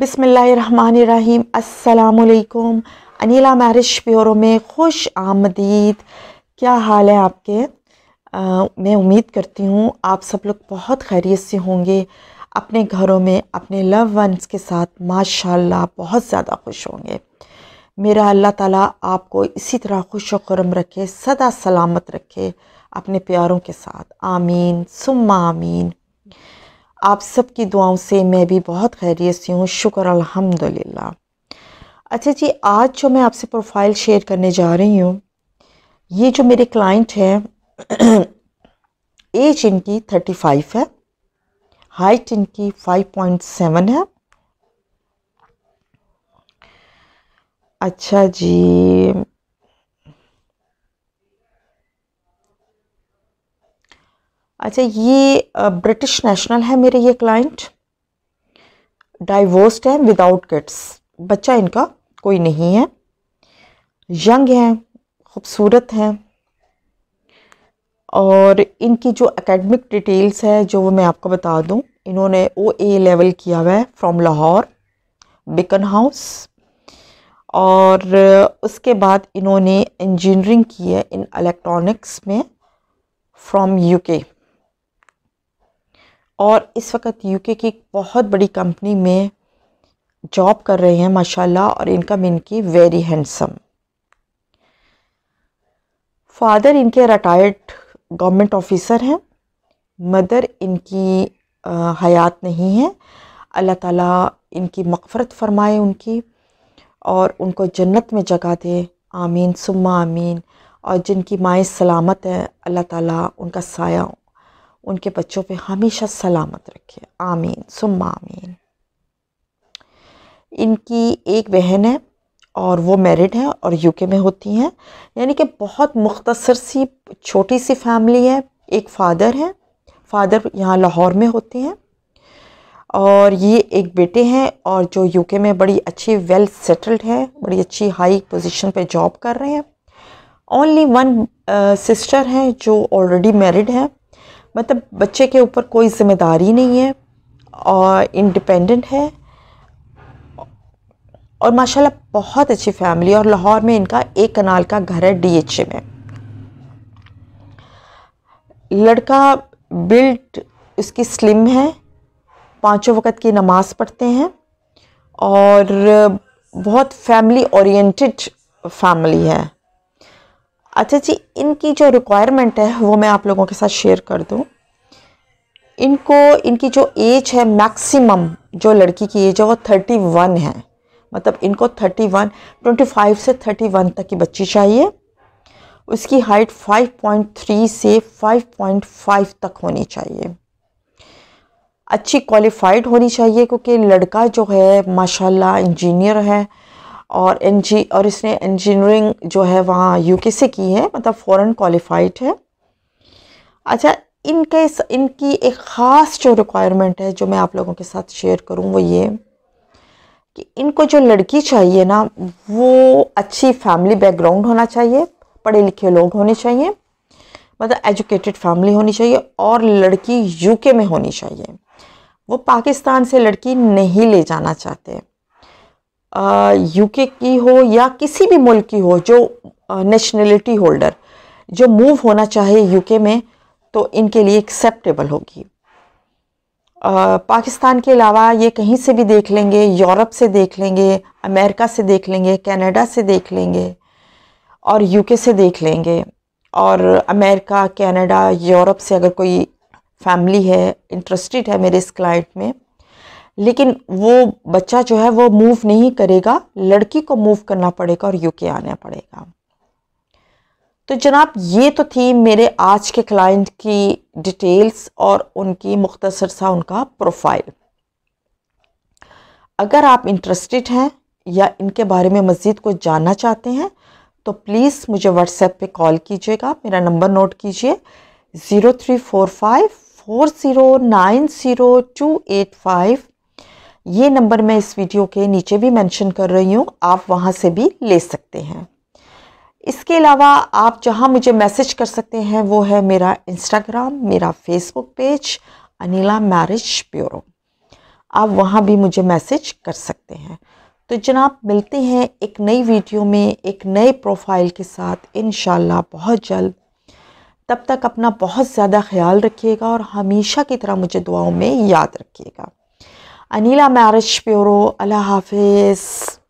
बिसमीम् अल्लाम अनिला मैरिश प्योरो में खुश आमदीद क्या हाल है आपके आ, मैं उम्मीद करती हूँ आप सब लोग बहुत खैरियत से होंगे अपने घरों में अपने लव वंस के साथ माशाल्लाह बहुत ज़्यादा खुश होंगे मेरा अल्लाह ताला आपको इसी तरह खुश वर्म रखे सदा सलामत रखे अपने प्यारों के साथ आमीन सुम्मा आमीन आप सबकी दुआओं से मैं भी बहुत खैरियत से हूँ शुक्र अल्हम्दुलिल्लाह अच्छा जी आज जो मैं आपसे प्रोफाइल शेयर करने जा रही हूँ ये जो मेरे क्लाइंट हैं एज इनकी थर्टी फाइव है हाइट इनकी फाइव पॉइंट सेवन है अच्छा जी अच्छा ये ब्रिटिश नेशनल है मेरे ये क्लाइंट डाइवोर्स्ड हैं विदाउट किड्स बच्चा इनका कोई नहीं है यंग हैं खूबसूरत हैं और इनकी जो एकेडमिक डिटेल्स है जो वो मैं आपको बता दूं इन्होंने ओ ए लेवल किया हुआ है फ्रॉम लाहौर बिकन हाउस और उसके बाद इन्होंने इंजीनियरिंग की है इन इलेक्ट्रॉनिक्स में फ्रॉम यूके और इस वक्त यूके की एक बहुत बड़ी कंपनी में जॉब कर रहे हैं माशाल्लाह और इनकम इनकी वेरी हैंडसम फादर इनके रिटायर्ड गवर्नमेंट ऑफिसर हैं मदर इनकी आ, हयात नहीं है अल्लाह ताला इनकी मकफरत फरमाए उनकी और उनको जन्नत में जगह दे आमीन सुम्मा आमीन और जिनकी माएँ सलामत हैं अल्लाह ताला उनका साया उनके बच्चों पे हमेशा सलामत रखे आमीन सुम्मा आमीन इनकी एक बहन है और वो मैरिड है और यूके में होती हैं यानी कि बहुत मुख्तसर सी छोटी सी फैमिली है एक फ़ादर है फ़ादर यहाँ लाहौर में होते हैं और ये एक बेटे हैं और जो यूके में बड़ी अच्छी वेल सेटल्ड है बड़ी अच्छी हाई पोजीशन पे जॉब कर रहे हैं ओनली वन सिस्टर हैं जो ऑलरेडी मैरिड हैं मतलब बच्चे के ऊपर कोई जिम्मेदारी नहीं है और इंडिपेंडेंट है और माशाल्लाह बहुत अच्छी फैमिली और लाहौर में इनका एक कनाल का घर है डीएचए में लड़का बिल्ट उसकी स्लिम है पांचों वक्त की नमाज़ पढ़ते हैं और बहुत फैमिली ओरिएंटेड फैमिली है अच्छा जी इनकी जो रिक्वायरमेंट है वो मैं आप लोगों के साथ शेयर कर दूँ इनको इनकी जो एज है मैक्सिमम जो लड़की की एज है वो थर्टी वन है मतलब इनको थर्टी वन ट्वेंटी फाइव से थर्टी वन तक की बच्ची चाहिए उसकी हाइट फाइव पॉइंट थ्री से फाइव पॉइंट फाइव तक होनी चाहिए अच्छी क्वालिफाइड होनी चाहिए क्योंकि लड़का जो है माशाल्लाह इंजीनियर है और एनजी और इसने इंजीनियरिंग जो है वहाँ यू से की है मतलब फ़ॉरन क्वालिफाइड है अच्छा इनके इनकी एक ख़ास जो रिक्वायरमेंट है जो मैं आप लोगों के साथ शेयर करूँ वो ये कि इनको जो लड़की चाहिए ना वो अच्छी फैमिली बैकग्राउंड होना चाहिए पढ़े लिखे लोग होने चाहिए मतलब एजुकेटेड फैमिली होनी चाहिए और लड़की यूके में होनी चाहिए वो पाकिस्तान से लड़की नहीं ले जाना चाहते यूके की हो या किसी भी मुल्क की हो जो नेशनलिटी होल्डर जो मूव होना चाहे यूके में तो इनके लिए एक्सेप्टेबल होगी पाकिस्तान के अलावा ये कहीं से भी देख लेंगे यूरोप से देख लेंगे अमेरिका से देख लेंगे कनाडा से देख लेंगे और यूके से देख लेंगे और अमेरिका कनाडा यूरोप से अगर कोई फैमिली है इंटरेस्टेड है मेरे इस क्लाइंट में लेकिन वो बच्चा जो है वो मूव नहीं करेगा लड़की को मूव करना पड़ेगा और यूके आना पड़ेगा तो जनाब ये तो थी मेरे आज के क्लाइंट की डिटेल्स और उनकी मुख्तसर सा उनका प्रोफाइल अगर आप इंटरेस्टेड हैं या इनके बारे में मज़ीद कुछ जानना चाहते हैं तो प्लीज़ मुझे व्हाट्सएप पे कॉल कीजिएगा मेरा नंबर नोट कीजिए zero three four five four zero nine zero two eight five ये नंबर मैं इस वीडियो के नीचे भी मेंशन कर रही हूँ आप वहाँ से भी ले सकते हैं इसके अलावा आप जहाँ मुझे मैसेज कर सकते हैं वो है मेरा इंस्टाग्राम मेरा Facebook page Anila marriage bureau आप वहाँ भी मुझे मैसेज कर सकते हैं तो जनाब मिलते हैं एक नई वीडियो में एक नए प्रोफाइल के साथ इन बहुत जल्द तब तक अपना बहुत ज़्यादा ख्याल रखिएगा और हमेशा की तरह मुझे दुआओं में याद रखिएगा أني لا معرفش بيرو على هافيس